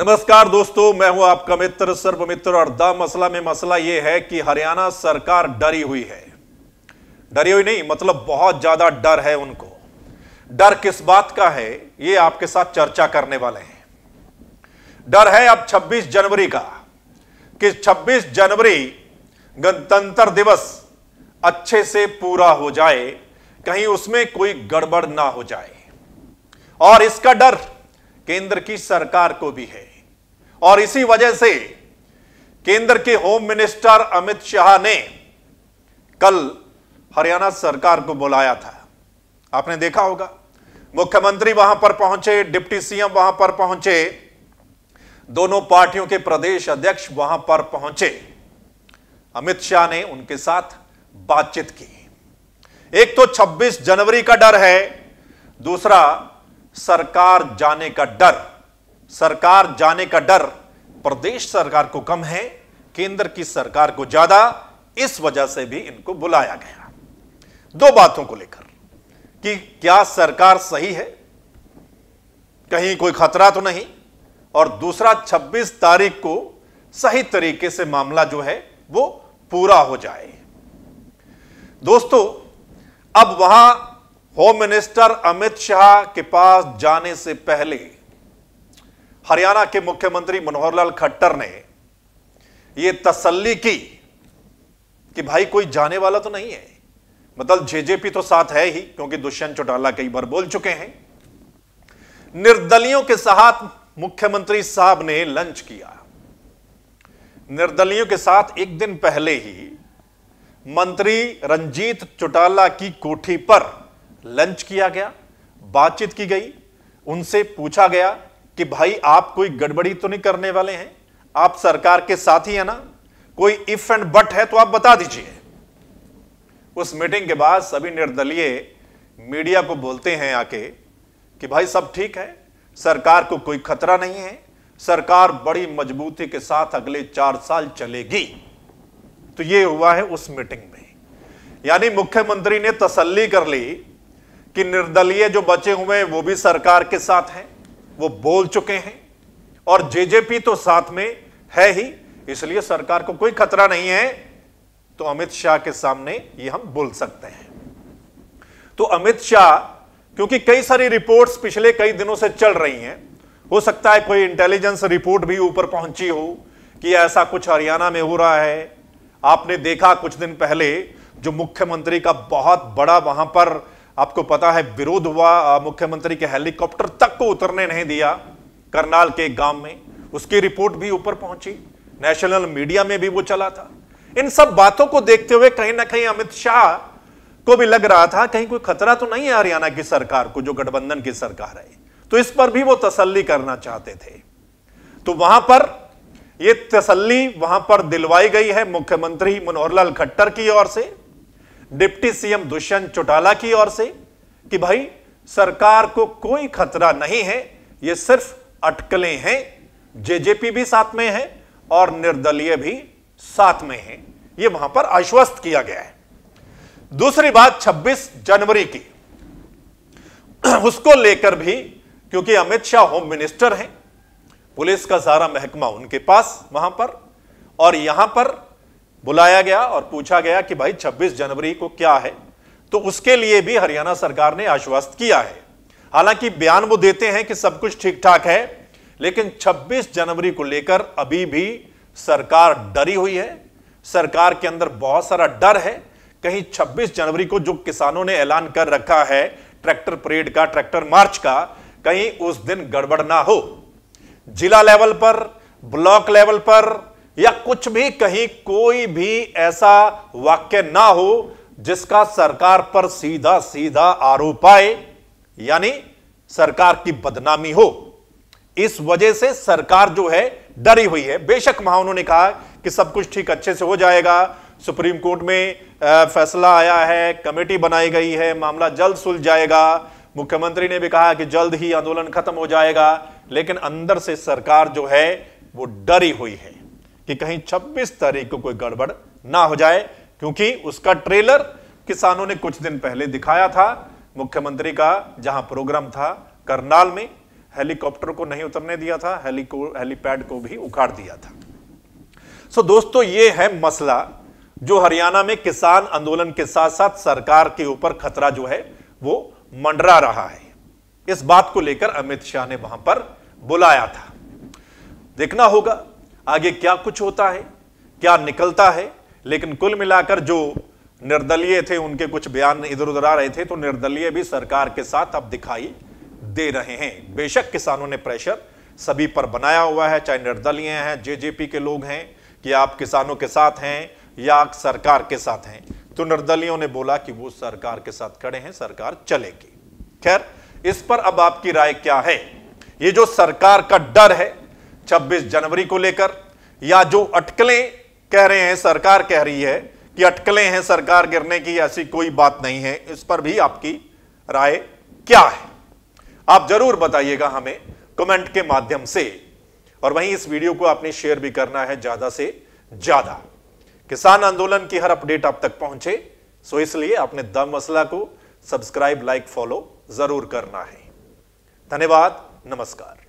नमस्कार दोस्तों मैं हूं आपका मित्र सर्व मित्र और द मसला में मसला यह है कि हरियाणा सरकार डरी हुई है डरी हुई नहीं मतलब बहुत ज्यादा डर है उनको डर किस बात का है ये आपके साथ चर्चा करने वाले हैं डर है अब 26 जनवरी का कि 26 जनवरी गणतंत्र दिवस अच्छे से पूरा हो जाए कहीं उसमें कोई गड़बड़ ना हो जाए और इसका डर केंद्र की सरकार को भी है और इसी वजह से केंद्र के होम मिनिस्टर अमित शाह ने कल हरियाणा सरकार को बुलाया था आपने देखा होगा मुख्यमंत्री वहां पर पहुंचे डिप्टी सीएम वहां पर पहुंचे दोनों पार्टियों के प्रदेश अध्यक्ष वहां पर पहुंचे अमित शाह ने उनके साथ बातचीत की एक तो 26 जनवरी का डर है दूसरा सरकार जाने का डर सरकार जाने का डर प्रदेश सरकार को कम है केंद्र की सरकार को ज्यादा इस वजह से भी इनको बुलाया गया दो बातों को लेकर कि क्या सरकार सही है कहीं कोई खतरा तो नहीं और दूसरा 26 तारीख को सही तरीके से मामला जो है वो पूरा हो जाए दोस्तों अब वहां होम मिनिस्टर अमित शाह के पास जाने से पहले हरियाणा के मुख्यमंत्री मनोहर लाल खट्टर ने यह तसल्ली की कि भाई कोई जाने वाला तो नहीं है मतलब जेजेपी तो साथ है ही क्योंकि दुष्यंत चौटाला कई बार बोल चुके हैं निर्दलियों के साथ मुख्यमंत्री साहब ने लंच किया निर्दलियों के साथ एक दिन पहले ही मंत्री रंजीत चौटाला की कोठी पर लंच किया गया बातचीत की गई उनसे पूछा गया कि भाई आप कोई गड़बड़ी तो नहीं करने वाले हैं आप सरकार के साथ ही है ना कोई इफ एंड बट है तो आप बता दीजिए उस मीटिंग के बाद सभी निर्दलीय मीडिया को बोलते हैं आके कि भाई सब ठीक है सरकार को कोई खतरा नहीं है सरकार बड़ी मजबूती के साथ अगले चार साल चलेगी तो यह हुआ है उस मीटिंग में यानी मुख्यमंत्री ने तसल्ली कर ली कि निर्दलीय जो बचे हुए हैं वो भी सरकार के साथ हैं वो बोल चुके हैं और जेजेपी तो साथ में है ही इसलिए सरकार को कोई खतरा नहीं है तो अमित शाह के सामने ये हम बोल सकते हैं तो अमित शाह क्योंकि कई सारी रिपोर्ट्स पिछले कई दिनों से चल रही हैं हो सकता है कोई इंटेलिजेंस रिपोर्ट भी ऊपर पहुंची हो कि ऐसा कुछ हरियाणा में हो रहा है आपने देखा कुछ दिन पहले जो मुख्यमंत्री का बहुत बड़ा वहां पर आपको पता है विरोध हुआ मुख्यमंत्री के हेलीकॉप्टर तक को उतरने नहीं दिया करनाल के गांव में उसकी रिपोर्ट भी ऊपर पहुंची नेशनल मीडिया में भी वो चला था इन सब बातों को देखते हुए कहीं ना कहीं अमित शाह को भी लग रहा था कहीं कोई खतरा तो नहीं है हरियाणा की सरकार को जो गठबंधन की सरकार है तो इस पर भी वो तसल्ली करना चाहते थे तो वहां पर ये तसल्ली वहां पर दिलवाई गई है मुख्यमंत्री मनोहर लाल खट्टर की ओर से डिप्टी सीएम दुष्यंत चौटाला की ओर से कि भाई सरकार को कोई खतरा नहीं है ये सिर्फ अटकलें हैं जेजेपी भी साथ में है और निर्दलीय भी साथ में है ये वहां पर आश्वस्त किया गया है दूसरी बात 26 जनवरी की उसको लेकर भी क्योंकि अमित शाह होम मिनिस्टर हैं पुलिस का सारा महकमा उनके पास वहां पर और यहां पर बुलाया गया और पूछा गया कि भाई 26 जनवरी को क्या है तो उसके लिए भी हरियाणा सरकार ने आश्वस्त किया है हालांकि बयान वो देते हैं कि सब कुछ ठीक ठाक है लेकिन 26 जनवरी को लेकर अभी भी सरकार डरी हुई है सरकार के अंदर बहुत सारा डर है कहीं 26 जनवरी को जो किसानों ने ऐलान कर रखा है ट्रैक्टर परेड का ट्रैक्टर मार्च का कहीं उस दिन गड़बड़ ना हो जिला लेवल पर ब्लॉक लेवल पर या कुछ भी कहीं कोई भी ऐसा वाक्य ना हो जिसका सरकार पर सीधा सीधा आरोप आए यानी सरकार की बदनामी हो इस वजह से सरकार जो है डरी हुई है बेशक वहां उन्होंने कहा कि सब कुछ ठीक अच्छे से हो जाएगा सुप्रीम कोर्ट में फैसला आया है कमेटी बनाई गई है मामला जल्द सुलझ जाएगा मुख्यमंत्री ने भी कहा कि जल्द ही आंदोलन खत्म हो जाएगा लेकिन अंदर से सरकार जो है वो डरी हुई है कि कहीं 26 तारीख को कोई गड़बड़ ना हो जाए क्योंकि उसका ट्रेलर किसानों ने कुछ दिन पहले दिखाया था मुख्यमंत्री का जहां प्रोग्राम था करनाल में हेलीकॉप्टर को नहीं उतरने दिया था हेलीको हेलीपैड को भी उखाड़ दिया था सो दोस्तों ये है मसला जो हरियाणा में किसान आंदोलन के साथ साथ सरकार के ऊपर खतरा जो है वो मंडरा रहा है इस बात को लेकर अमित शाह ने वहां पर बुलाया था देखना होगा आगे क्या कुछ होता है क्या निकलता है लेकिन कुल मिलाकर जो निर्दलीय थे उनके कुछ बयान इधर उधर आ रहे थे तो निर्दलीय भी सरकार के साथ अब दिखाई दे रहे हैं बेशक किसानों ने प्रेशर सभी पर बनाया हुआ है चाहे निर्दलीय हैं जेजेपी के लोग हैं कि आप किसानों के साथ हैं या सरकार के साथ हैं तो निर्दलियों ने बोला कि वो सरकार के साथ खड़े हैं सरकार चलेगी खैर इस पर अब आपकी राय क्या है ये जो सरकार का डर है 26 जनवरी को लेकर या जो अटकलें कह रहे हैं सरकार कह रही है कि अटकलें हैं सरकार गिरने की ऐसी कोई बात नहीं है इस पर भी आपकी राय क्या है आप जरूर बताइएगा हमें कमेंट के माध्यम से और वहीं इस वीडियो को आपने शेयर भी करना है ज्यादा से ज्यादा किसान आंदोलन की हर अपडेट आप तक पहुंचे सो इसलिए आपने दम मसला को सब्सक्राइब लाइक फॉलो जरूर करना है धन्यवाद नमस्कार